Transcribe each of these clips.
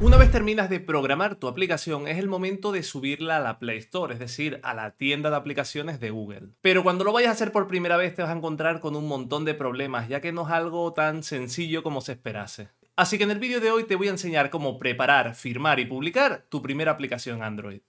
Una vez terminas de programar tu aplicación, es el momento de subirla a la Play Store, es decir, a la tienda de aplicaciones de Google. Pero cuando lo vayas a hacer por primera vez te vas a encontrar con un montón de problemas, ya que no es algo tan sencillo como se esperase. Así que en el vídeo de hoy te voy a enseñar cómo preparar, firmar y publicar tu primera aplicación Android.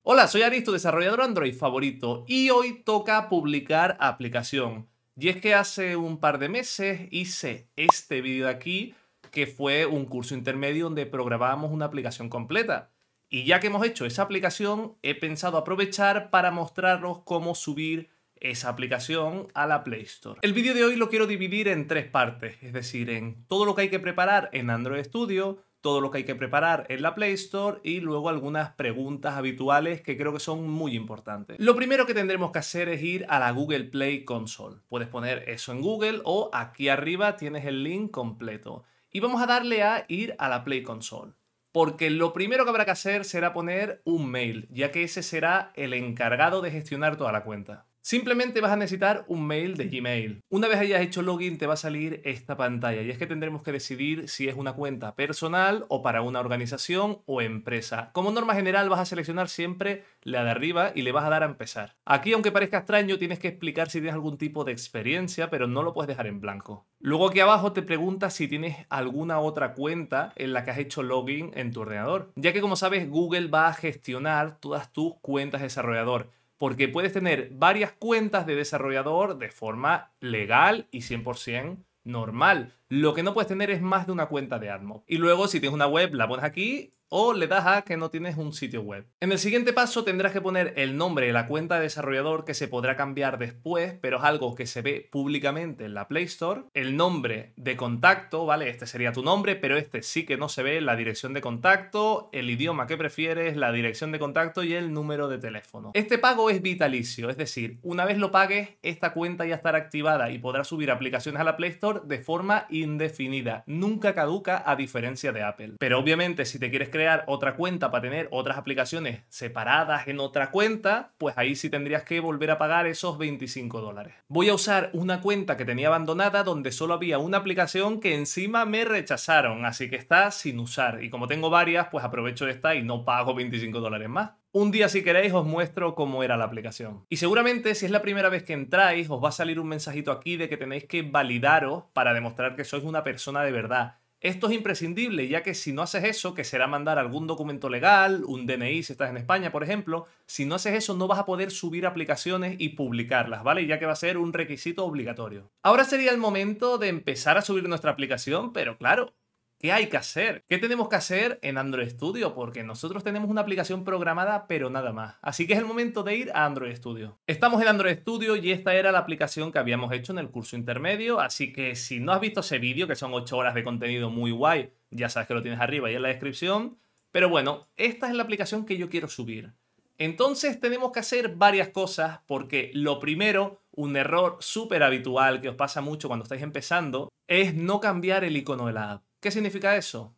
Hola, soy Aristo, desarrollador Android favorito, y hoy toca publicar aplicación. Y es que hace un par de meses hice este vídeo de aquí, que fue un curso intermedio donde programábamos una aplicación completa. Y ya que hemos hecho esa aplicación, he pensado aprovechar para mostraros cómo subir esa aplicación a la Play Store. El vídeo de hoy lo quiero dividir en tres partes, es decir, en todo lo que hay que preparar en Android Studio, todo lo que hay que preparar en la Play Store y luego algunas preguntas habituales que creo que son muy importantes. Lo primero que tendremos que hacer es ir a la Google Play Console. Puedes poner eso en Google o aquí arriba tienes el link completo. Y vamos a darle a ir a la Play Console porque lo primero que habrá que hacer será poner un mail, ya que ese será el encargado de gestionar toda la cuenta. Simplemente vas a necesitar un mail de Gmail. Una vez hayas hecho login te va a salir esta pantalla y es que tendremos que decidir si es una cuenta personal o para una organización o empresa. Como norma general vas a seleccionar siempre la de arriba y le vas a dar a empezar. Aquí aunque parezca extraño tienes que explicar si tienes algún tipo de experiencia pero no lo puedes dejar en blanco. Luego aquí abajo te pregunta si tienes alguna otra cuenta en la que has hecho login en tu ordenador, ya que como sabes Google va a gestionar todas tus cuentas de desarrollador porque puedes tener varias cuentas de desarrollador de forma legal y 100% normal. Lo que no puedes tener es más de una cuenta de AdMob. Y luego, si tienes una web, la pones aquí o le das a que no tienes un sitio web. En el siguiente paso tendrás que poner el nombre de la cuenta de desarrollador que se podrá cambiar después, pero es algo que se ve públicamente en la Play Store. El nombre de contacto, ¿vale? Este sería tu nombre, pero este sí que no se ve, la dirección de contacto, el idioma que prefieres, la dirección de contacto y el número de teléfono. Este pago es vitalicio, es decir, una vez lo pagues, esta cuenta ya estará activada y podrás subir aplicaciones a la Play Store de forma indefinida. Nunca caduca a diferencia de Apple. Pero obviamente si te quieres crear otra cuenta para tener otras aplicaciones separadas en otra cuenta, pues ahí sí tendrías que volver a pagar esos 25 dólares. Voy a usar una cuenta que tenía abandonada donde solo había una aplicación que encima me rechazaron, así que está sin usar. Y como tengo varias, pues aprovecho esta y no pago 25 dólares más. Un día si queréis os muestro cómo era la aplicación. Y seguramente si es la primera vez que entráis os va a salir un mensajito aquí de que tenéis que validaros para demostrar que sois una persona de verdad. Esto es imprescindible, ya que si no haces eso, que será mandar algún documento legal, un DNI si estás en España, por ejemplo, si no haces eso no vas a poder subir aplicaciones y publicarlas, ¿vale? Ya que va a ser un requisito obligatorio. Ahora sería el momento de empezar a subir nuestra aplicación, pero claro, ¿Qué hay que hacer? ¿Qué tenemos que hacer en Android Studio? Porque nosotros tenemos una aplicación programada, pero nada más. Así que es el momento de ir a Android Studio. Estamos en Android Studio y esta era la aplicación que habíamos hecho en el curso intermedio. Así que si no has visto ese vídeo, que son 8 horas de contenido muy guay, ya sabes que lo tienes arriba y en la descripción. Pero bueno, esta es la aplicación que yo quiero subir. Entonces tenemos que hacer varias cosas porque lo primero, un error súper habitual que os pasa mucho cuando estáis empezando, es no cambiar el icono de la app. ¿Qué significa eso?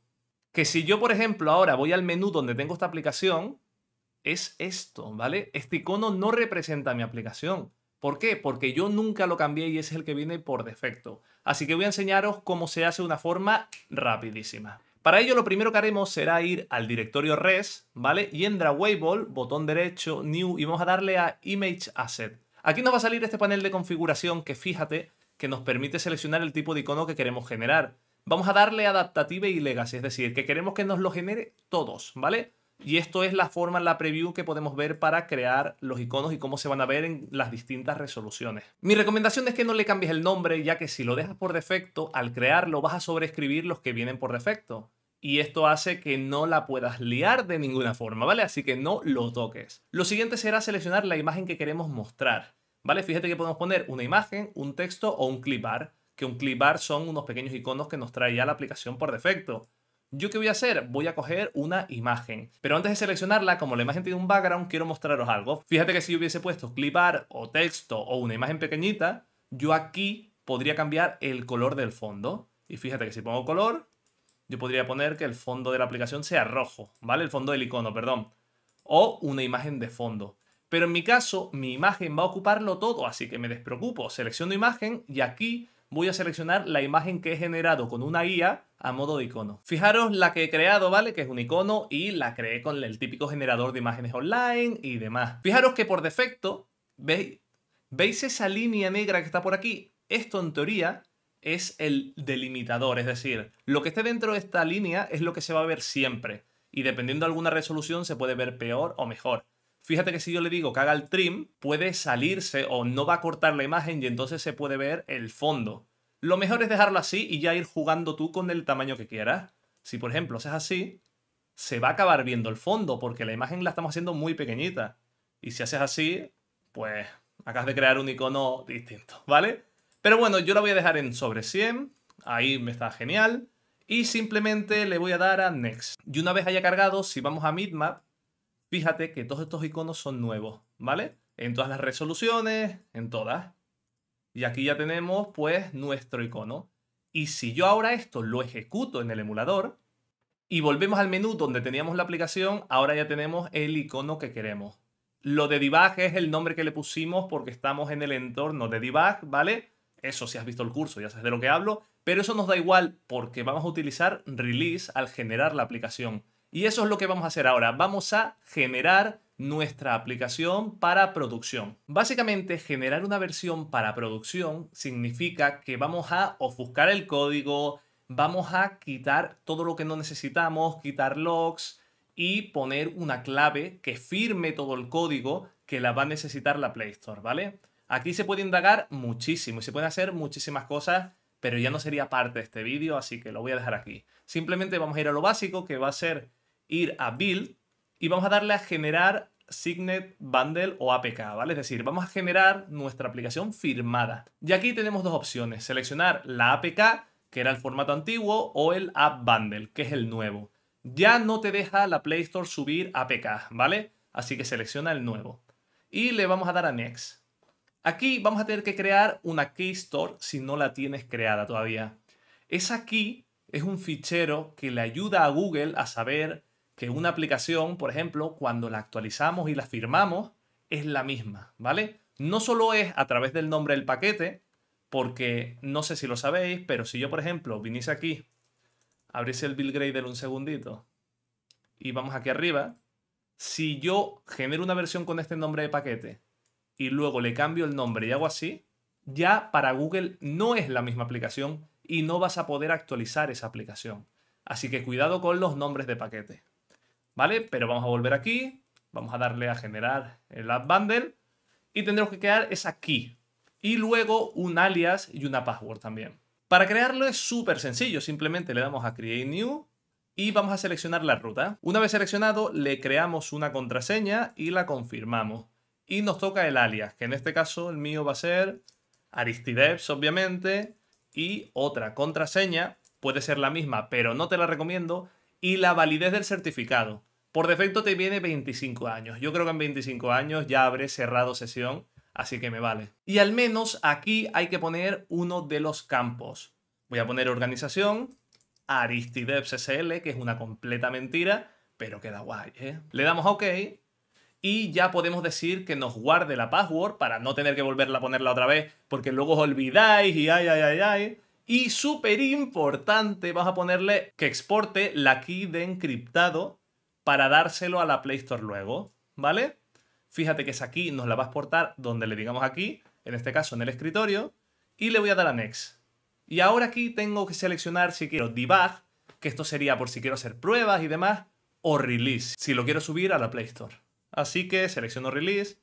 Que si yo, por ejemplo, ahora voy al menú donde tengo esta aplicación, es esto, ¿vale? Este icono no representa mi aplicación. ¿Por qué? Porque yo nunca lo cambié y ese es el que viene por defecto. Así que voy a enseñaros cómo se hace de una forma rapidísima. Para ello lo primero que haremos será ir al directorio res, ¿vale? Y en Drawable, botón derecho, New, y vamos a darle a Image Asset. Aquí nos va a salir este panel de configuración que fíjate que nos permite seleccionar el tipo de icono que queremos generar vamos a darle adaptativa y legacy, es decir, que queremos que nos lo genere todos, ¿vale? Y esto es la forma, la preview que podemos ver para crear los iconos y cómo se van a ver en las distintas resoluciones. Mi recomendación es que no le cambies el nombre, ya que si lo dejas por defecto, al crearlo vas a sobreescribir los que vienen por defecto. Y esto hace que no la puedas liar de ninguna forma, ¿vale? Así que no lo toques. Lo siguiente será seleccionar la imagen que queremos mostrar, ¿vale? Fíjate que podemos poner una imagen, un texto o un clip que un clipar son unos pequeños iconos que nos trae ya la aplicación por defecto. ¿Yo qué voy a hacer? Voy a coger una imagen. Pero antes de seleccionarla, como la imagen tiene un background, quiero mostraros algo. Fíjate que si yo hubiese puesto clipar o texto o una imagen pequeñita, yo aquí podría cambiar el color del fondo. Y fíjate que si pongo color, yo podría poner que el fondo de la aplicación sea rojo, ¿vale? El fondo del icono, perdón. O una imagen de fondo. Pero en mi caso, mi imagen va a ocuparlo todo, así que me despreocupo. Selecciono imagen y aquí voy a seleccionar la imagen que he generado con una guía a modo de icono. Fijaros la que he creado, ¿vale? Que es un icono y la creé con el típico generador de imágenes online y demás. Fijaros que por defecto, ¿veis? ¿Veis esa línea negra que está por aquí? Esto en teoría es el delimitador, es decir, lo que esté dentro de esta línea es lo que se va a ver siempre y dependiendo de alguna resolución se puede ver peor o mejor fíjate que si yo le digo que haga el trim, puede salirse o no va a cortar la imagen y entonces se puede ver el fondo. Lo mejor es dejarlo así y ya ir jugando tú con el tamaño que quieras. Si por ejemplo haces así, se va a acabar viendo el fondo porque la imagen la estamos haciendo muy pequeñita. Y si haces así, pues acabas de crear un icono distinto, ¿vale? Pero bueno, yo la voy a dejar en sobre 100, ahí me está genial. Y simplemente le voy a dar a Next. Y una vez haya cargado, si vamos a Midmap, Fíjate que todos estos iconos son nuevos, ¿vale? En todas las resoluciones, en todas. Y aquí ya tenemos pues nuestro icono. Y si yo ahora esto lo ejecuto en el emulador y volvemos al menú donde teníamos la aplicación, ahora ya tenemos el icono que queremos. Lo de debug es el nombre que le pusimos porque estamos en el entorno de debug, ¿vale? Eso si has visto el curso ya sabes de lo que hablo, pero eso nos da igual porque vamos a utilizar release al generar la aplicación. Y eso es lo que vamos a hacer ahora. Vamos a generar nuestra aplicación para producción. Básicamente, generar una versión para producción significa que vamos a ofuscar el código, vamos a quitar todo lo que no necesitamos, quitar logs y poner una clave que firme todo el código que la va a necesitar la Play Store, ¿vale? Aquí se puede indagar muchísimo y se pueden hacer muchísimas cosas, pero ya no sería parte de este vídeo, así que lo voy a dejar aquí. Simplemente vamos a ir a lo básico, que va a ser ir a Build y vamos a darle a generar Signet Bundle o APK, ¿vale? Es decir, vamos a generar nuestra aplicación firmada. Y aquí tenemos dos opciones, seleccionar la APK, que era el formato antiguo, o el App Bundle, que es el nuevo. Ya no te deja la Play Store subir APK, ¿vale? Así que selecciona el nuevo. Y le vamos a dar a Next. Aquí vamos a tener que crear una Key Store si no la tienes creada todavía. Esa key es un fichero que le ayuda a Google a saber que una aplicación, por ejemplo, cuando la actualizamos y la firmamos, es la misma, ¿vale? No solo es a través del nombre del paquete, porque no sé si lo sabéis, pero si yo, por ejemplo, viniese aquí, abriese el Bill Grader un segundito y vamos aquí arriba, si yo genero una versión con este nombre de paquete y luego le cambio el nombre y hago así, ya para Google no es la misma aplicación y no vas a poder actualizar esa aplicación. Así que cuidado con los nombres de paquete. ¿vale? Pero vamos a volver aquí, vamos a darle a generar el app bundle y tendremos que crear esa key y luego un alias y una password también. Para crearlo es súper sencillo, simplemente le damos a create new y vamos a seleccionar la ruta. Una vez seleccionado le creamos una contraseña y la confirmamos. Y nos toca el alias, que en este caso el mío va a ser Aristideps, obviamente, y otra contraseña, puede ser la misma, pero no te la recomiendo, y la validez del certificado. Por defecto te viene 25 años. Yo creo que en 25 años ya habré cerrado sesión, así que me vale. Y al menos aquí hay que poner uno de los campos. Voy a poner organización, Aristideps SL, que es una completa mentira, pero queda guay, ¿eh? Le damos OK y ya podemos decir que nos guarde la password para no tener que volverla a ponerla otra vez, porque luego os olvidáis y ay, ay, ay, ay. Y súper importante, vas a ponerle que exporte la key de encriptado para dárselo a la Play Store luego, ¿vale? Fíjate que es aquí, nos la va a exportar donde le digamos aquí, en este caso en el escritorio, y le voy a dar a Next. Y ahora aquí tengo que seleccionar si quiero debug, que esto sería por si quiero hacer pruebas y demás, o release, si lo quiero subir a la Play Store. Así que selecciono release,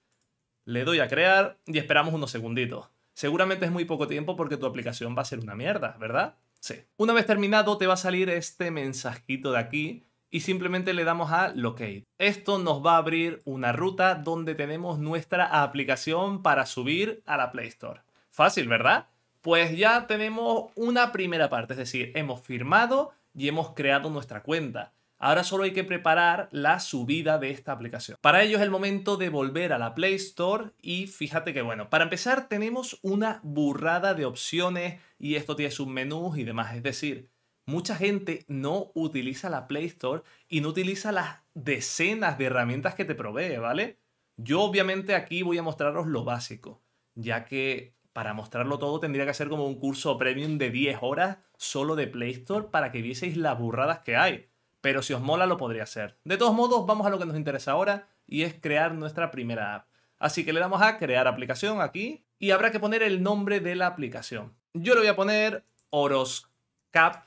le doy a crear y esperamos unos segunditos. Seguramente es muy poco tiempo porque tu aplicación va a ser una mierda, ¿verdad? Sí. Una vez terminado te va a salir este mensajito de aquí y simplemente le damos a Locate. Esto nos va a abrir una ruta donde tenemos nuestra aplicación para subir a la Play Store. Fácil, ¿verdad? Pues ya tenemos una primera parte, es decir, hemos firmado y hemos creado nuestra cuenta. Ahora solo hay que preparar la subida de esta aplicación. Para ello es el momento de volver a la Play Store y fíjate que bueno, para empezar tenemos una burrada de opciones y esto tiene menús y demás, es decir, mucha gente no utiliza la Play Store y no utiliza las decenas de herramientas que te provee, ¿vale? Yo obviamente aquí voy a mostraros lo básico, ya que para mostrarlo todo tendría que ser como un curso premium de 10 horas solo de Play Store para que vieseis las burradas que hay. Pero si os mola lo podría hacer. De todos modos, vamos a lo que nos interesa ahora y es crear nuestra primera app. Así que le damos a crear aplicación aquí y habrá que poner el nombre de la aplicación. Yo le voy a poner Oroscap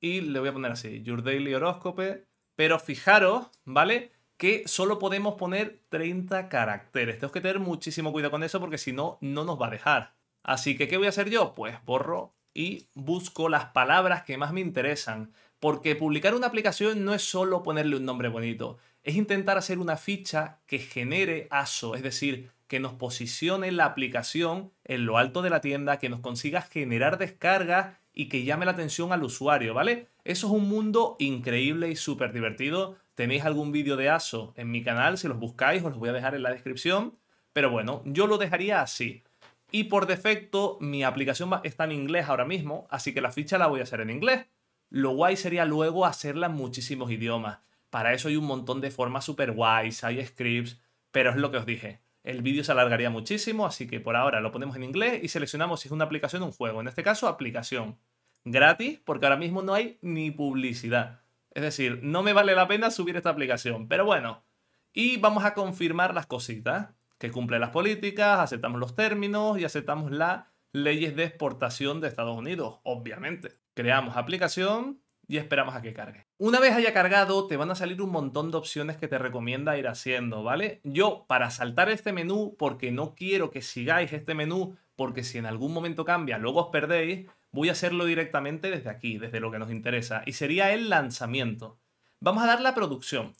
y le voy a poner así, Your Daily Horóscope. pero fijaros, ¿vale? Que solo podemos poner 30 caracteres. Tenemos que tener muchísimo cuidado con eso porque si no, no nos va a dejar. Así que, ¿qué voy a hacer yo? Pues borro y busco las palabras que más me interesan. Porque publicar una aplicación no es solo ponerle un nombre bonito, es intentar hacer una ficha que genere ASO, es decir, que nos posicione la aplicación en lo alto de la tienda, que nos consiga generar descargas y que llame la atención al usuario, ¿vale? Eso es un mundo increíble y súper divertido. Tenéis algún vídeo de ASO en mi canal, si los buscáis, os los voy a dejar en la descripción. Pero bueno, yo lo dejaría así. Y por defecto, mi aplicación está en inglés ahora mismo, así que la ficha la voy a hacer en inglés. Lo guay sería luego hacerla en muchísimos idiomas. Para eso hay un montón de formas súper guays, hay scripts, pero es lo que os dije. El vídeo se alargaría muchísimo, así que por ahora lo ponemos en inglés y seleccionamos si es una aplicación o un juego. En este caso, aplicación. Gratis, porque ahora mismo no hay ni publicidad. Es decir, no me vale la pena subir esta aplicación, pero bueno. Y vamos a confirmar las cositas, que cumple las políticas, aceptamos los términos y aceptamos las leyes de exportación de Estados Unidos, obviamente. Creamos aplicación, y esperamos a que cargue. Una vez haya cargado, te van a salir un montón de opciones que te recomienda ir haciendo, ¿vale? Yo, para saltar este menú, porque no quiero que sigáis este menú, porque si en algún momento cambia, luego os perdéis, voy a hacerlo directamente desde aquí, desde lo que nos interesa, y sería el lanzamiento. Vamos a dar la producción.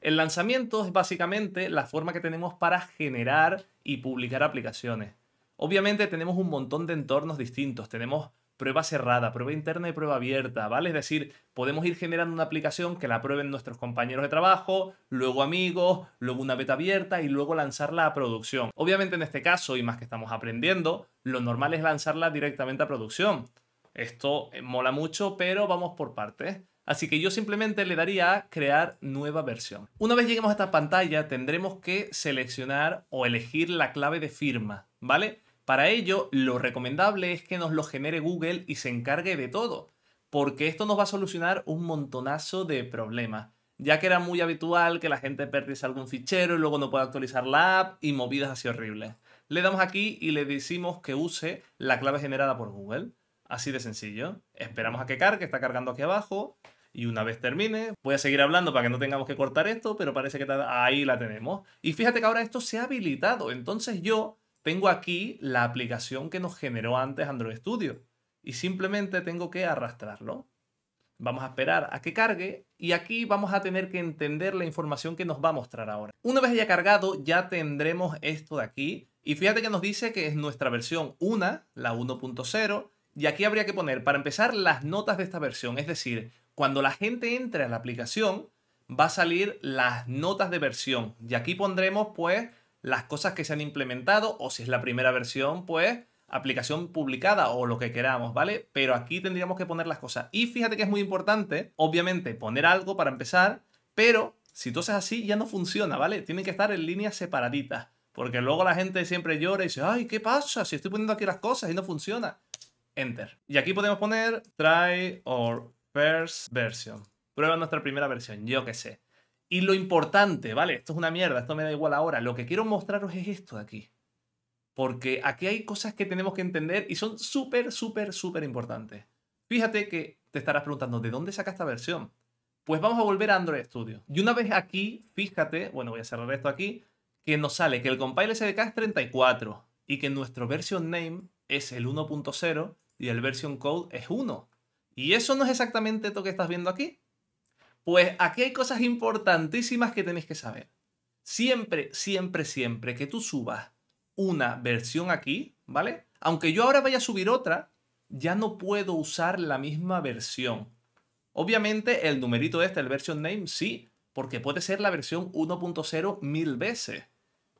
El lanzamiento es básicamente la forma que tenemos para generar y publicar aplicaciones. Obviamente tenemos un montón de entornos distintos, tenemos prueba cerrada, prueba interna y prueba abierta, ¿vale? Es decir, podemos ir generando una aplicación que la prueben nuestros compañeros de trabajo, luego amigos, luego una beta abierta y luego lanzarla a producción. Obviamente en este caso, y más que estamos aprendiendo, lo normal es lanzarla directamente a producción. Esto eh, mola mucho, pero vamos por partes. Así que yo simplemente le daría a crear nueva versión. Una vez lleguemos a esta pantalla, tendremos que seleccionar o elegir la clave de firma, ¿vale? Para ello, lo recomendable es que nos lo genere Google y se encargue de todo, porque esto nos va a solucionar un montonazo de problemas, ya que era muy habitual que la gente perdiese algún fichero y luego no pueda actualizar la app y movidas así horribles. Le damos aquí y le decimos que use la clave generada por Google. Así de sencillo. Esperamos a que cargue, está cargando aquí abajo. Y una vez termine, voy a seguir hablando para que no tengamos que cortar esto, pero parece que ahí la tenemos. Y fíjate que ahora esto se ha habilitado. Entonces yo tengo aquí la aplicación que nos generó antes Android Studio y simplemente tengo que arrastrarlo. Vamos a esperar a que cargue y aquí vamos a tener que entender la información que nos va a mostrar ahora. Una vez haya cargado ya tendremos esto de aquí y fíjate que nos dice que es nuestra versión 1, la 1.0 y aquí habría que poner para empezar las notas de esta versión, es decir, cuando la gente entre a la aplicación va a salir las notas de versión y aquí pondremos pues las cosas que se han implementado o si es la primera versión, pues aplicación publicada o lo que queramos, ¿vale? Pero aquí tendríamos que poner las cosas. Y fíjate que es muy importante, obviamente, poner algo para empezar, pero si tú haces así ya no funciona, ¿vale? Tienen que estar en líneas separaditas, porque luego la gente siempre llora y dice, ay, ¿qué pasa? Si estoy poniendo aquí las cosas y no funciona. Enter. Y aquí podemos poner try or first version. Prueba nuestra primera versión, yo qué sé. Y lo importante, ¿vale? Esto es una mierda, esto me da igual ahora. Lo que quiero mostraros es esto de aquí. Porque aquí hay cosas que tenemos que entender y son súper, súper, súper importantes. Fíjate que te estarás preguntando, ¿de dónde saca esta versión? Pues vamos a volver a Android Studio. Y una vez aquí, fíjate, bueno, voy a cerrar esto aquí, que nos sale que el compile SDK es 34 y que nuestro version name es el 1.0 y el version code es 1. Y eso no es exactamente esto que estás viendo aquí, pues aquí hay cosas importantísimas que tenéis que saber. Siempre, siempre, siempre que tú subas una versión aquí, ¿vale? Aunque yo ahora vaya a subir otra, ya no puedo usar la misma versión. Obviamente el numerito este, el version name, sí, porque puede ser la versión 1.0 mil veces.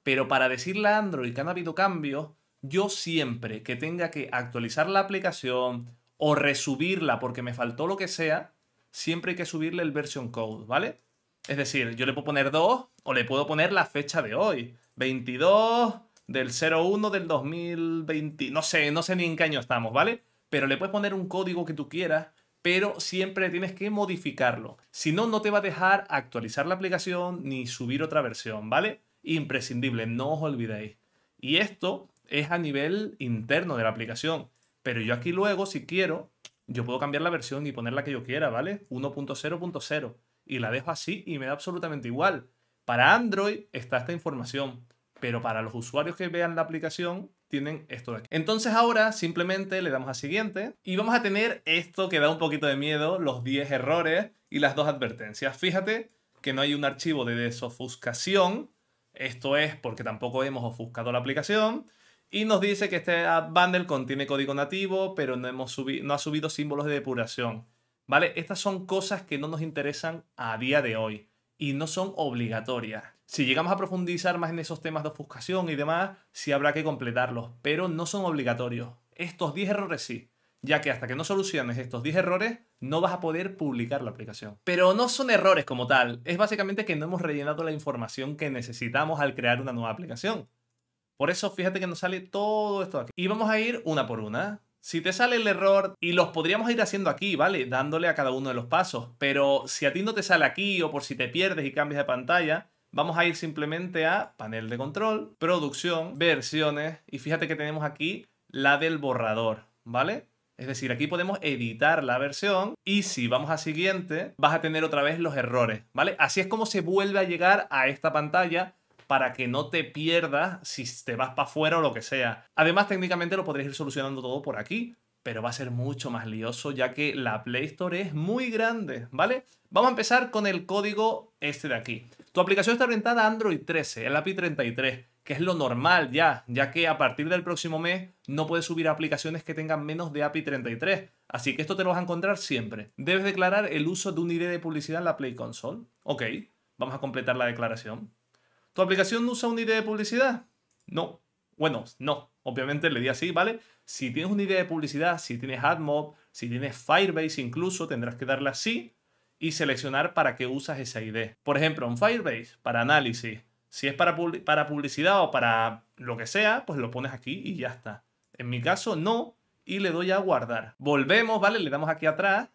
Pero para decirle a Android que han habido cambios, yo siempre que tenga que actualizar la aplicación o resubirla porque me faltó lo que sea, siempre hay que subirle el version code, ¿vale? Es decir, yo le puedo poner 2 o le puedo poner la fecha de hoy, 22 del 01 del 2020, no sé, no sé ni en qué año estamos, ¿vale? Pero le puedes poner un código que tú quieras, pero siempre tienes que modificarlo. Si no, no te va a dejar actualizar la aplicación ni subir otra versión, ¿vale? Imprescindible, no os olvidéis. Y esto es a nivel interno de la aplicación. Pero yo aquí luego, si quiero, yo puedo cambiar la versión y poner la que yo quiera, ¿vale? 1.0.0. Y la dejo así y me da absolutamente igual. Para Android está esta información, pero para los usuarios que vean la aplicación tienen esto de aquí. Entonces ahora simplemente le damos a siguiente y vamos a tener esto que da un poquito de miedo, los 10 errores y las dos advertencias. Fíjate que no hay un archivo de desofuscación, esto es porque tampoco hemos ofuscado la aplicación y nos dice que este bundle contiene código nativo, pero no, hemos no ha subido símbolos de depuración. ¿Vale? Estas son cosas que no nos interesan a día de hoy y no son obligatorias. Si llegamos a profundizar más en esos temas de ofuscación y demás, sí habrá que completarlos, pero no son obligatorios. Estos 10 errores sí, ya que hasta que no soluciones estos 10 errores, no vas a poder publicar la aplicación. Pero no son errores como tal, es básicamente que no hemos rellenado la información que necesitamos al crear una nueva aplicación. Por eso fíjate que nos sale todo esto aquí. Y vamos a ir una por una. Si te sale el error, y los podríamos ir haciendo aquí, ¿vale? Dándole a cada uno de los pasos, pero si a ti no te sale aquí o por si te pierdes y cambias de pantalla, vamos a ir simplemente a panel de control, producción, versiones, y fíjate que tenemos aquí la del borrador, ¿vale? Es decir, aquí podemos editar la versión y si vamos a siguiente, vas a tener otra vez los errores, ¿vale? Así es como se vuelve a llegar a esta pantalla para que no te pierdas si te vas para afuera o lo que sea. Además, técnicamente lo podrías ir solucionando todo por aquí, pero va a ser mucho más lioso ya que la Play Store es muy grande, ¿vale? Vamos a empezar con el código este de aquí. Tu aplicación está orientada a Android 13, el API 33 que es lo normal ya, ya que a partir del próximo mes no puedes subir aplicaciones que tengan menos de API 33, así que esto te lo vas a encontrar siempre. Debes declarar el uso de un ID de publicidad en la Play Console. Ok, vamos a completar la declaración. ¿Tu aplicación usa una idea de publicidad? No. Bueno, no. Obviamente le di así, ¿vale? Si tienes una idea de publicidad, si tienes AdMob, si tienes Firebase incluso, tendrás que darle así y seleccionar para qué usas esa idea. Por ejemplo, en Firebase, para análisis, si es para, para publicidad o para lo que sea, pues lo pones aquí y ya está. En mi caso, no, y le doy a guardar. Volvemos, ¿vale? Le damos aquí atrás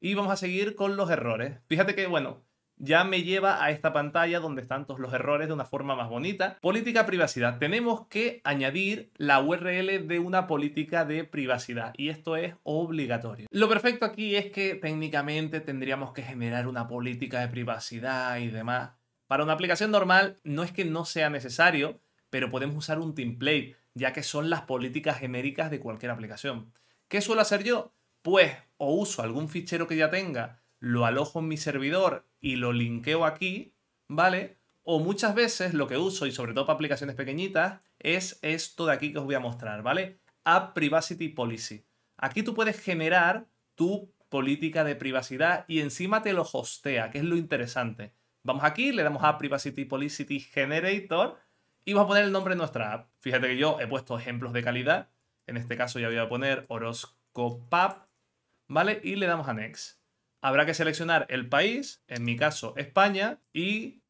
y vamos a seguir con los errores. Fíjate que, bueno, ya me lleva a esta pantalla donde están todos los errores de una forma más bonita. Política privacidad. Tenemos que añadir la URL de una política de privacidad y esto es obligatorio. Lo perfecto aquí es que técnicamente tendríamos que generar una política de privacidad y demás. Para una aplicación normal no es que no sea necesario, pero podemos usar un template, ya que son las políticas genéricas de cualquier aplicación. ¿Qué suelo hacer yo? Pues o uso algún fichero que ya tenga lo alojo en mi servidor y lo linkeo aquí, ¿vale? O muchas veces lo que uso, y sobre todo para aplicaciones pequeñitas, es esto de aquí que os voy a mostrar, ¿vale? App Privacy Policy. Aquí tú puedes generar tu política de privacidad y encima te lo hostea, que es lo interesante. Vamos aquí, le damos a Privacy Policy Generator y vamos a poner el nombre de nuestra app. Fíjate que yo he puesto ejemplos de calidad. En este caso ya voy a poner Horoscopap, ¿vale? Y le damos a Next habrá que seleccionar el país, en mi caso España, y,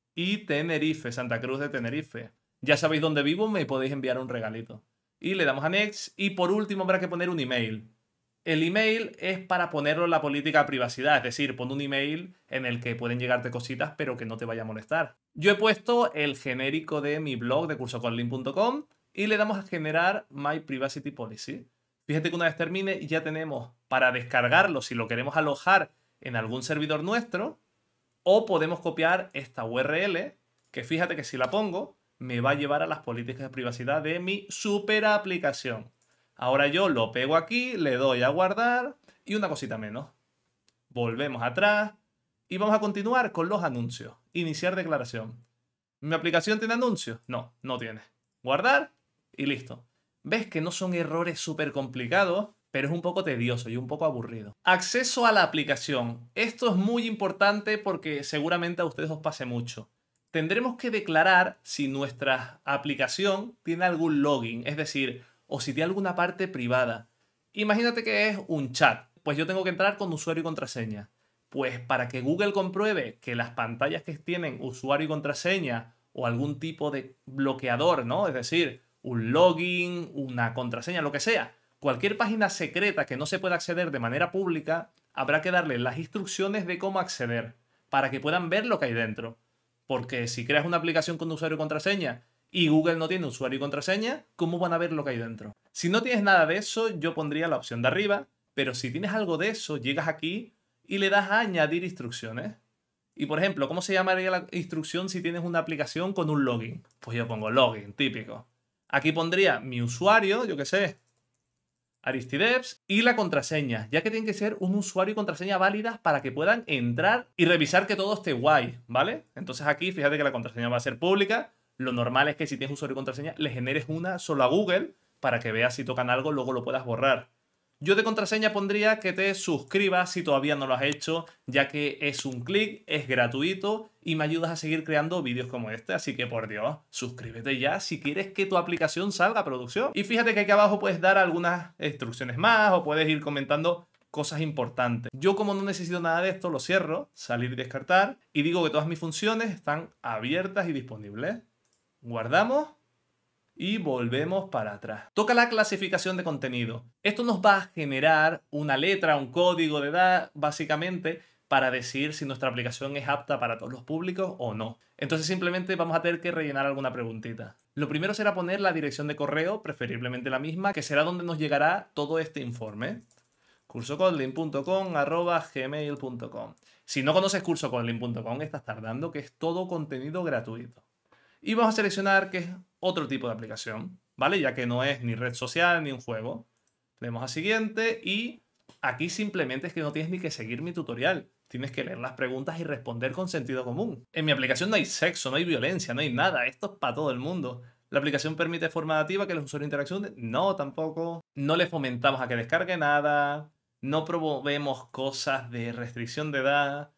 Tenerife, Santa Cruz de Tenerife. Ya sabéis dónde vivo, me podéis enviar un regalito. Y le damos a Next y por último habrá que poner un email. El email es para ponerlo en la política de privacidad, es decir, pon un email en el que pueden llegarte cositas pero que no te vaya a molestar. Yo he puesto el genérico de mi blog de cursoconlin.com y le damos a generar My Privacy Policy. Fíjate que una vez termine ya tenemos para descargarlo, si lo queremos alojar en algún servidor nuestro o podemos copiar esta URL que fíjate que si la pongo me va a llevar a las políticas de privacidad de mi super aplicación. Ahora yo lo pego aquí, le doy a guardar y una cosita menos. Volvemos atrás y vamos a continuar con los anuncios. Iniciar declaración. ¿Mi aplicación tiene anuncios? No, no tiene. Guardar y listo. ¿Ves que no son errores súper complicados? pero es un poco tedioso y un poco aburrido. Acceso a la aplicación. Esto es muy importante porque seguramente a ustedes os pase mucho. Tendremos que declarar si nuestra aplicación tiene algún login, es decir, o si tiene alguna parte privada. Imagínate que es un chat, pues yo tengo que entrar con usuario y contraseña. Pues para que Google compruebe que las pantallas que tienen usuario y contraseña o algún tipo de bloqueador, ¿no? Es decir, un login, una contraseña, lo que sea, Cualquier página secreta que no se pueda acceder de manera pública, habrá que darle las instrucciones de cómo acceder, para que puedan ver lo que hay dentro. Porque si creas una aplicación con usuario y contraseña y Google no tiene usuario y contraseña, ¿cómo van a ver lo que hay dentro? Si no tienes nada de eso, yo pondría la opción de arriba, pero si tienes algo de eso, llegas aquí y le das a añadir instrucciones. Y por ejemplo, ¿cómo se llamaría la instrucción si tienes una aplicación con un login? Pues yo pongo login, típico. Aquí pondría mi usuario, yo qué sé, Aristideps y la contraseña, ya que tienen que ser un usuario y contraseña válidas para que puedan entrar y revisar que todo esté guay, ¿vale? Entonces aquí fíjate que la contraseña va a ser pública, lo normal es que si tienes usuario y contraseña le generes una solo a Google para que veas si tocan algo, luego lo puedas borrar. Yo de contraseña pondría que te suscribas si todavía no lo has hecho, ya que es un clic, es gratuito y me ayudas a seguir creando vídeos como este. Así que por Dios, suscríbete ya si quieres que tu aplicación salga a producción. Y fíjate que aquí abajo puedes dar algunas instrucciones más o puedes ir comentando cosas importantes. Yo como no necesito nada de esto, lo cierro, salir y descartar y digo que todas mis funciones están abiertas y disponibles. Guardamos y volvemos para atrás. Toca la clasificación de contenido. Esto nos va a generar una letra, un código de edad, básicamente, para decir si nuestra aplicación es apta para todos los públicos o no. Entonces simplemente vamos a tener que rellenar alguna preguntita. Lo primero será poner la dirección de correo, preferiblemente la misma, que será donde nos llegará todo este informe. gmail.com. Si no conoces cursocodlin.com, estás tardando, que es todo contenido gratuito. Y vamos a seleccionar que es otro tipo de aplicación, ¿vale? Ya que no es ni red social ni un juego. Leemos a siguiente y aquí simplemente es que no tienes ni que seguir mi tutorial. Tienes que leer las preguntas y responder con sentido común. En mi aplicación no hay sexo, no hay violencia, no hay nada. Esto es para todo el mundo. ¿La aplicación permite forma que los usuarios interaccionen? No, tampoco. No le fomentamos a que descargue nada. No promovemos cosas de restricción de edad.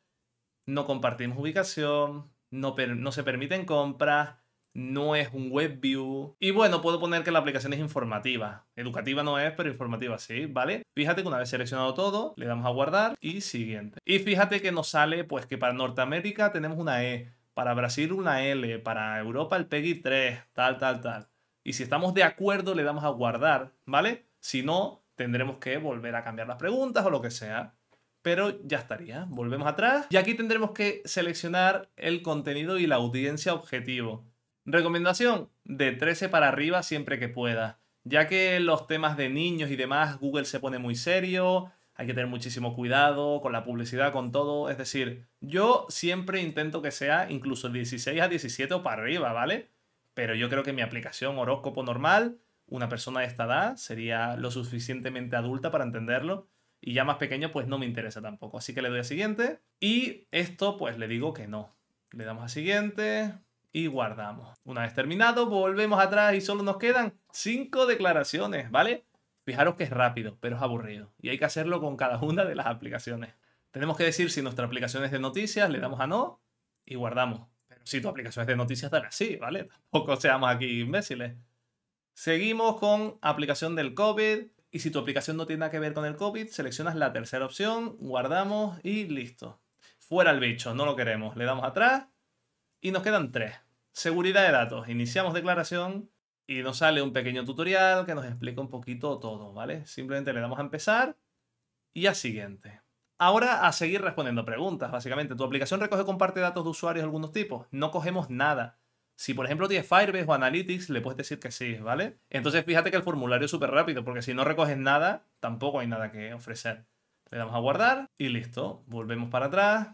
No compartimos ubicación. no se permiten compras no es un web view. Y bueno, puedo poner que la aplicación es informativa. Educativa no es, pero informativa sí, ¿vale? Fíjate que una vez seleccionado todo, le damos a guardar y siguiente. Y fíjate que nos sale pues que para Norteamérica tenemos una E, para Brasil una L, para Europa el PEGI 3, tal, tal, tal. Y si estamos de acuerdo, le damos a guardar, ¿vale? Si no, tendremos que volver a cambiar las preguntas o lo que sea pero ya estaría. Volvemos atrás y aquí tendremos que seleccionar el contenido y la audiencia objetivo. Recomendación, de 13 para arriba siempre que pueda, ya que los temas de niños y demás, Google se pone muy serio, hay que tener muchísimo cuidado con la publicidad, con todo, es decir, yo siempre intento que sea incluso 16 a 17 o para arriba, ¿vale? Pero yo creo que mi aplicación horóscopo normal, una persona de esta edad sería lo suficientemente adulta para entenderlo y ya más pequeño pues no me interesa tampoco. Así que le doy a siguiente y esto pues le digo que no. Le damos a siguiente, y guardamos. Una vez terminado, volvemos atrás y solo nos quedan 5 declaraciones, ¿vale? Fijaros que es rápido, pero es aburrido y hay que hacerlo con cada una de las aplicaciones. Tenemos que decir si nuestra aplicación es de noticias, le damos a no y guardamos. Pero si tu aplicación es de noticias, dale así, ¿vale? Tampoco seamos aquí imbéciles. Seguimos con aplicación del COVID. Y si tu aplicación no tiene nada que ver con el COVID, seleccionas la tercera opción, guardamos y listo. Fuera el bicho, no lo queremos. Le damos atrás y nos quedan tres. Seguridad de datos. Iniciamos declaración y nos sale un pequeño tutorial que nos explica un poquito todo, ¿vale? Simplemente le damos a empezar y a siguiente. Ahora a seguir respondiendo preguntas, básicamente. ¿Tu aplicación recoge comparte datos de usuarios de algunos tipos? No cogemos nada. Si por ejemplo tienes Firebase o Analytics, le puedes decir que sí, ¿vale? Entonces fíjate que el formulario es súper rápido, porque si no recoges nada, tampoco hay nada que ofrecer. Le damos a guardar y listo. Volvemos para atrás.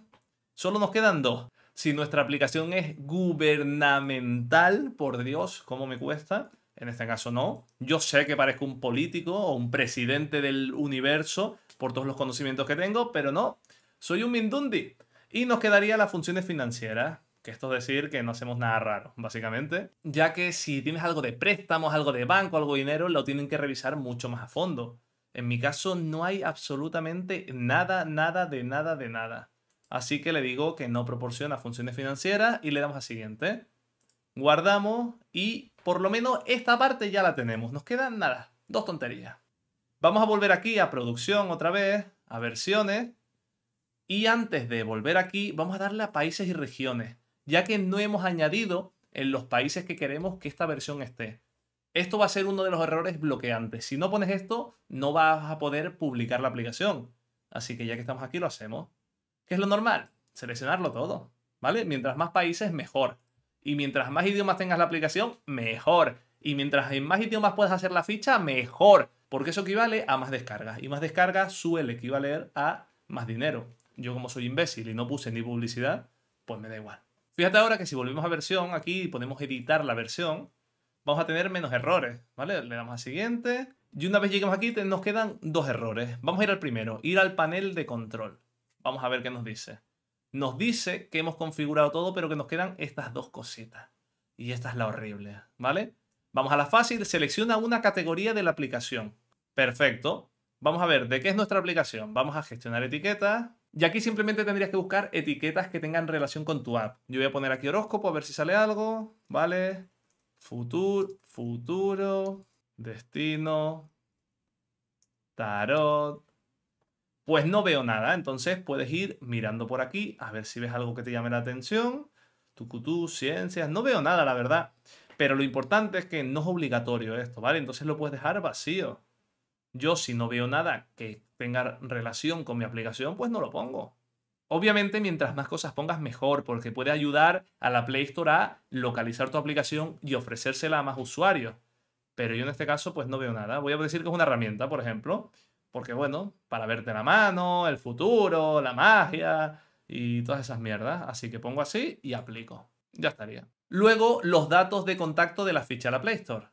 Solo nos quedan dos. Si nuestra aplicación es gubernamental, por Dios, ¿cómo me cuesta? En este caso no. Yo sé que parezco un político o un presidente del universo por todos los conocimientos que tengo, pero no. Soy un Mindundi. Y nos quedaría las funciones financieras, que esto es decir que no hacemos nada raro, básicamente, ya que si tienes algo de préstamos, algo de banco, algo de dinero, lo tienen que revisar mucho más a fondo. En mi caso no hay absolutamente nada, nada, de nada, de nada. Así que le digo que no proporciona funciones financieras y le damos a siguiente. Guardamos y por lo menos esta parte ya la tenemos. Nos quedan nada, dos tonterías. Vamos a volver aquí a producción otra vez, a versiones. Y antes de volver aquí, vamos a darle a países y regiones, ya que no hemos añadido en los países que queremos que esta versión esté. Esto va a ser uno de los errores bloqueantes. Si no pones esto, no vas a poder publicar la aplicación. Así que ya que estamos aquí, lo hacemos. ¿Qué es lo normal? Seleccionarlo todo, ¿vale? Mientras más países, mejor. Y mientras más idiomas tengas la aplicación, mejor. Y mientras en más idiomas puedas hacer la ficha, mejor. Porque eso equivale a más descargas. Y más descargas suele equivaler a más dinero. Yo como soy imbécil y no puse ni publicidad, pues me da igual. Fíjate ahora que si volvemos a versión aquí y podemos editar la versión, vamos a tener menos errores, ¿vale? Le damos a siguiente. Y una vez lleguemos aquí, nos quedan dos errores. Vamos a ir al primero, ir al panel de control. Vamos a ver qué nos dice. Nos dice que hemos configurado todo, pero que nos quedan estas dos cositas. Y esta es la horrible, ¿vale? Vamos a la fácil, selecciona una categoría de la aplicación. Perfecto. Vamos a ver, ¿de qué es nuestra aplicación? Vamos a gestionar etiquetas. Y aquí simplemente tendrías que buscar etiquetas que tengan relación con tu app. Yo voy a poner aquí horóscopo a ver si sale algo, ¿vale? Futuro, futuro, destino, tarot, pues no veo nada, entonces puedes ir mirando por aquí a ver si ves algo que te llame la atención. Tucutú, ciencias, no veo nada, la verdad. Pero lo importante es que no es obligatorio esto, ¿vale? Entonces lo puedes dejar vacío. Yo si no veo nada que tenga relación con mi aplicación, pues no lo pongo. Obviamente, mientras más cosas pongas, mejor, porque puede ayudar a la Play Store a localizar tu aplicación y ofrecérsela a más usuarios. Pero yo en este caso, pues no veo nada. Voy a decir que es una herramienta, por ejemplo. Porque bueno, para verte la mano, el futuro, la magia y todas esas mierdas. Así que pongo así y aplico. Ya estaría. Luego, los datos de contacto de la ficha de la Play Store.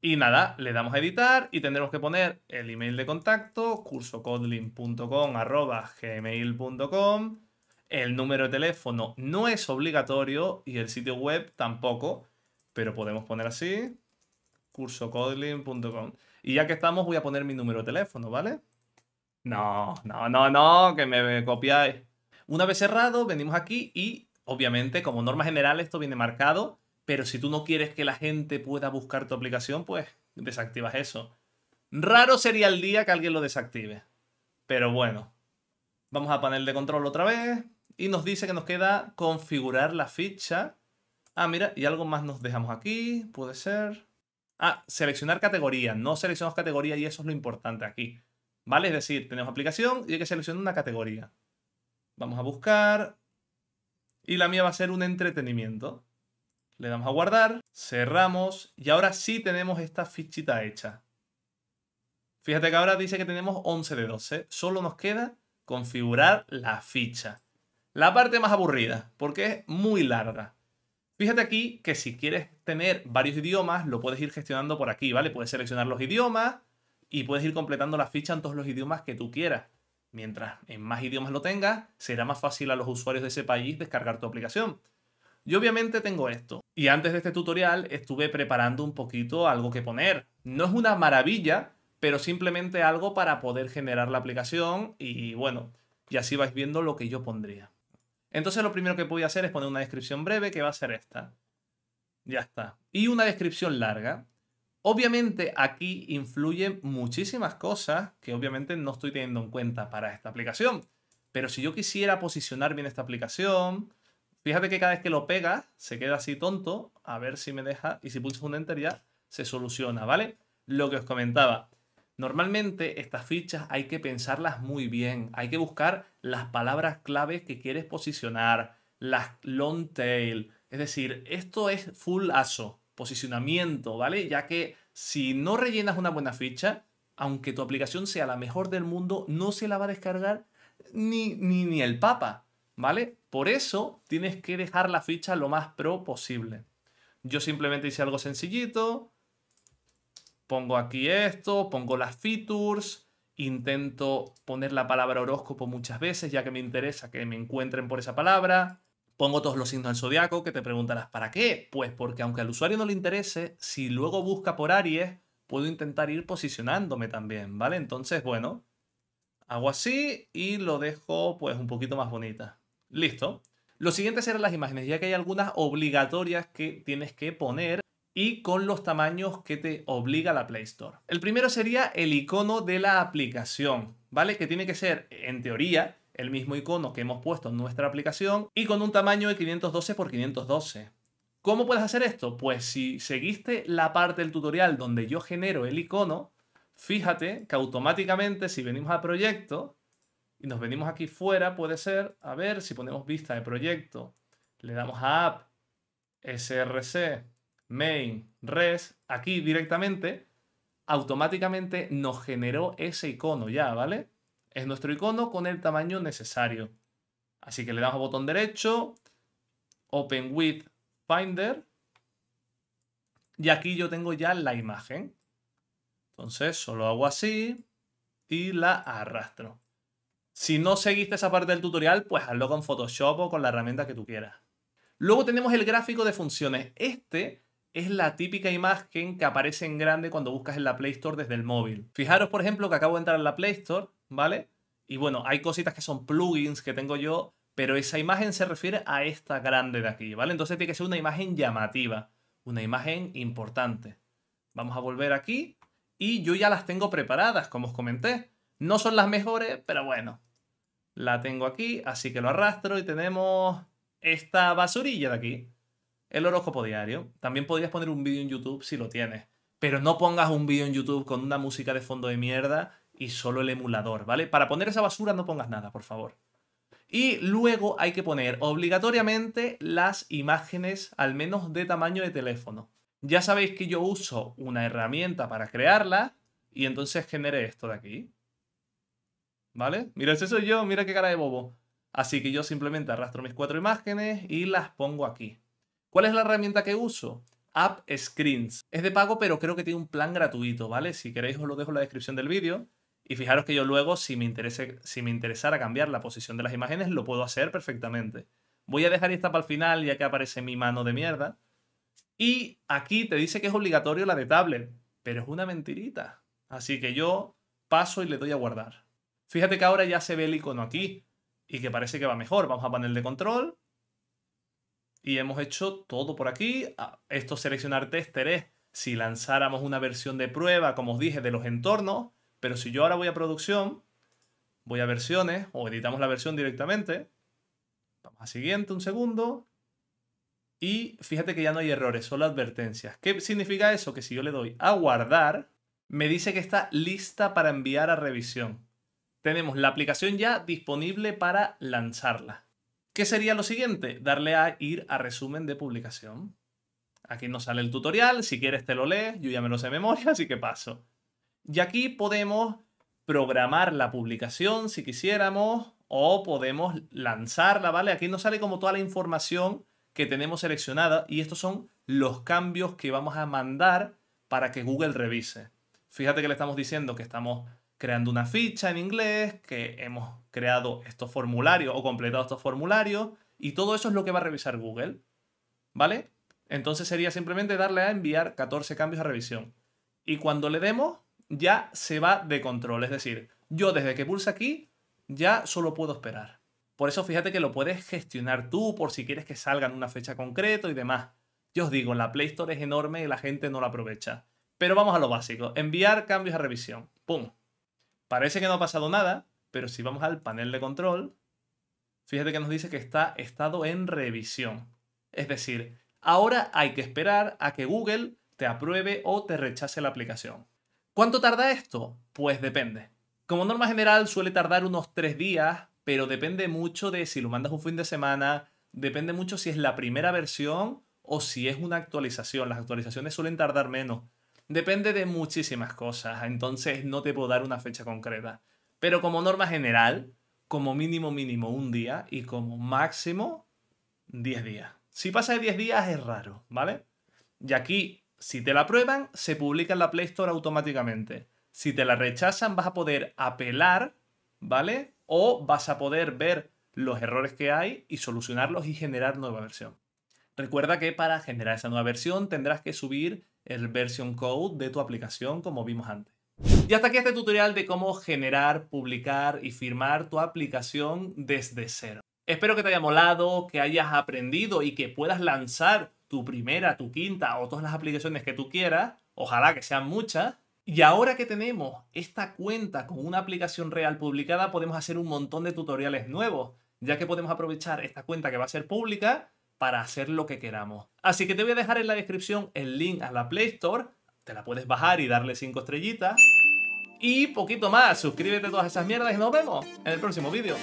Y nada, le damos a editar y tendremos que poner el email de contacto, cursocodlin.com gmail.com. El número de teléfono no es obligatorio y el sitio web tampoco, pero podemos poner así, cursocodlin.com. Y ya que estamos, voy a poner mi número de teléfono, ¿vale? No, no, no, no, que me copiáis. Una vez cerrado, venimos aquí y, obviamente, como norma general, esto viene marcado, pero si tú no quieres que la gente pueda buscar tu aplicación, pues desactivas eso. Raro sería el día que alguien lo desactive. Pero bueno, vamos a panel de control otra vez y nos dice que nos queda configurar la ficha. Ah, mira, y algo más nos dejamos aquí, puede ser. Ah, seleccionar categoría. No seleccionamos categoría y eso es lo importante aquí. ¿Vale? Es decir, tenemos aplicación y hay que seleccionar una categoría. Vamos a buscar. Y la mía va a ser un entretenimiento. Le damos a guardar, cerramos y ahora sí tenemos esta fichita hecha. Fíjate que ahora dice que tenemos 11 de 12. Solo nos queda configurar la ficha. La parte más aburrida, porque es muy larga. Fíjate aquí que si quieres tener varios idiomas, lo puedes ir gestionando por aquí, ¿vale? Puedes seleccionar los idiomas y puedes ir completando la ficha en todos los idiomas que tú quieras. Mientras en más idiomas lo tengas, será más fácil a los usuarios de ese país descargar tu aplicación. Yo obviamente tengo esto. Y antes de este tutorial estuve preparando un poquito algo que poner. No es una maravilla, pero simplemente algo para poder generar la aplicación y bueno, y así vais viendo lo que yo pondría. Entonces lo primero que voy a hacer es poner una descripción breve que va a ser esta. Ya está. Y una descripción larga. Obviamente aquí influyen muchísimas cosas que obviamente no estoy teniendo en cuenta para esta aplicación. Pero si yo quisiera posicionar bien esta aplicación, fíjate que cada vez que lo pegas se queda así tonto. A ver si me deja y si pulsas un enter ya se soluciona, ¿vale? Lo que os comentaba. Normalmente estas fichas hay que pensarlas muy bien, hay que buscar las palabras claves que quieres posicionar, las long tail, es decir, esto es full ASO, posicionamiento, ¿vale? Ya que si no rellenas una buena ficha, aunque tu aplicación sea la mejor del mundo, no se la va a descargar ni, ni, ni el Papa, ¿vale? Por eso tienes que dejar la ficha lo más pro posible. Yo simplemente hice algo sencillito, pongo aquí esto, pongo las features, intento poner la palabra horóscopo muchas veces, ya que me interesa que me encuentren por esa palabra. Pongo todos los signos del zodiaco, que te preguntarás, ¿para qué? Pues porque aunque al usuario no le interese, si luego busca por Aries, puedo intentar ir posicionándome también, ¿vale? Entonces, bueno, hago así y lo dejo pues un poquito más bonita. Listo. Lo siguiente serán las imágenes, ya que hay algunas obligatorias que tienes que poner y con los tamaños que te obliga la Play Store. El primero sería el icono de la aplicación, ¿vale? Que tiene que ser, en teoría, el mismo icono que hemos puesto en nuestra aplicación y con un tamaño de 512 x 512. ¿Cómo puedes hacer esto? Pues si seguiste la parte del tutorial donde yo genero el icono, fíjate que automáticamente si venimos a proyecto y nos venimos aquí fuera, puede ser, a ver, si ponemos vista de proyecto, le damos a app, src, main res, aquí directamente, automáticamente nos generó ese icono ya, ¿vale? Es nuestro icono con el tamaño necesario. Así que le damos a botón derecho, Open with Finder, y aquí yo tengo ya la imagen. Entonces solo hago así y la arrastro. Si no seguiste esa parte del tutorial, pues hazlo con Photoshop o con la herramienta que tú quieras. Luego tenemos el gráfico de funciones. Este es la típica imagen que aparece en grande cuando buscas en la Play Store desde el móvil. Fijaros, por ejemplo, que acabo de entrar en la Play Store, ¿vale? Y bueno, hay cositas que son plugins que tengo yo, pero esa imagen se refiere a esta grande de aquí, ¿vale? Entonces tiene que ser una imagen llamativa, una imagen importante. Vamos a volver aquí y yo ya las tengo preparadas, como os comenté. No son las mejores, pero bueno. La tengo aquí, así que lo arrastro y tenemos esta basurilla de aquí el horóscopo diario. También podrías poner un vídeo en YouTube si lo tienes. Pero no pongas un vídeo en YouTube con una música de fondo de mierda y solo el emulador, ¿vale? Para poner esa basura no pongas nada, por favor. Y luego hay que poner obligatoriamente las imágenes, al menos de tamaño de teléfono. Ya sabéis que yo uso una herramienta para crearla y entonces genere esto de aquí. ¿Vale? Mira, ese soy yo, mira qué cara de bobo. Así que yo simplemente arrastro mis cuatro imágenes y las pongo aquí. ¿Cuál es la herramienta que uso? App Screens. Es de pago, pero creo que tiene un plan gratuito, ¿vale? Si queréis os lo dejo en la descripción del vídeo. Y fijaros que yo luego, si me, si me interesara cambiar la posición de las imágenes, lo puedo hacer perfectamente. Voy a dejar esta para el final, ya que aparece mi mano de mierda. Y aquí te dice que es obligatorio la de tablet, pero es una mentirita. Así que yo paso y le doy a guardar. Fíjate que ahora ya se ve el icono aquí y que parece que va mejor. Vamos a panel de control, y hemos hecho todo por aquí. Ah, esto seleccionar tester es ¿eh? si lanzáramos una versión de prueba, como os dije, de los entornos, pero si yo ahora voy a producción, voy a versiones o editamos la versión directamente, vamos a siguiente un segundo y fíjate que ya no hay errores, solo advertencias. ¿Qué significa eso? Que si yo le doy a guardar, me dice que está lista para enviar a revisión. Tenemos la aplicación ya disponible para lanzarla. ¿Qué sería lo siguiente? Darle a ir a resumen de publicación. Aquí nos sale el tutorial, si quieres te lo lees, yo ya me lo sé de memoria, así que paso. Y aquí podemos programar la publicación si quisiéramos o podemos lanzarla, ¿vale? Aquí nos sale como toda la información que tenemos seleccionada y estos son los cambios que vamos a mandar para que Google revise. Fíjate que le estamos diciendo que estamos creando una ficha en inglés, que hemos creado estos formularios o completado estos formularios y todo eso es lo que va a revisar Google. ¿Vale? Entonces sería simplemente darle a enviar 14 cambios a revisión. Y cuando le demos, ya se va de control. Es decir, yo desde que pulsa aquí, ya solo puedo esperar. Por eso fíjate que lo puedes gestionar tú por si quieres que salga en una fecha concreta y demás. Yo os digo, la Play Store es enorme y la gente no la aprovecha. Pero vamos a lo básico, enviar cambios a revisión. ¡Pum! Parece que no ha pasado nada, pero si vamos al panel de control, fíjate que nos dice que está estado en revisión. Es decir, ahora hay que esperar a que Google te apruebe o te rechace la aplicación. ¿Cuánto tarda esto? Pues depende. Como norma general suele tardar unos tres días, pero depende mucho de si lo mandas un fin de semana, depende mucho si es la primera versión o si es una actualización. Las actualizaciones suelen tardar menos. Depende de muchísimas cosas, entonces no te puedo dar una fecha concreta. Pero como norma general, como mínimo mínimo un día y como máximo 10 días. Si pasa de 10 días es raro, ¿vale? Y aquí, si te la aprueban, se publica en la Play Store automáticamente. Si te la rechazan, vas a poder apelar, ¿vale? O vas a poder ver los errores que hay y solucionarlos y generar nueva versión. Recuerda que para generar esa nueva versión tendrás que subir el version code de tu aplicación como vimos antes. Y hasta aquí este tutorial de cómo generar, publicar y firmar tu aplicación desde cero. Espero que te haya molado, que hayas aprendido y que puedas lanzar tu primera, tu quinta o todas las aplicaciones que tú quieras. Ojalá que sean muchas. Y ahora que tenemos esta cuenta con una aplicación real publicada, podemos hacer un montón de tutoriales nuevos, ya que podemos aprovechar esta cuenta que va a ser pública para hacer lo que queramos. Así que te voy a dejar en la descripción el link a la Play Store te la puedes bajar y darle 5 estrellitas. Y poquito más, suscríbete a todas esas mierdas y nos vemos en el próximo vídeo.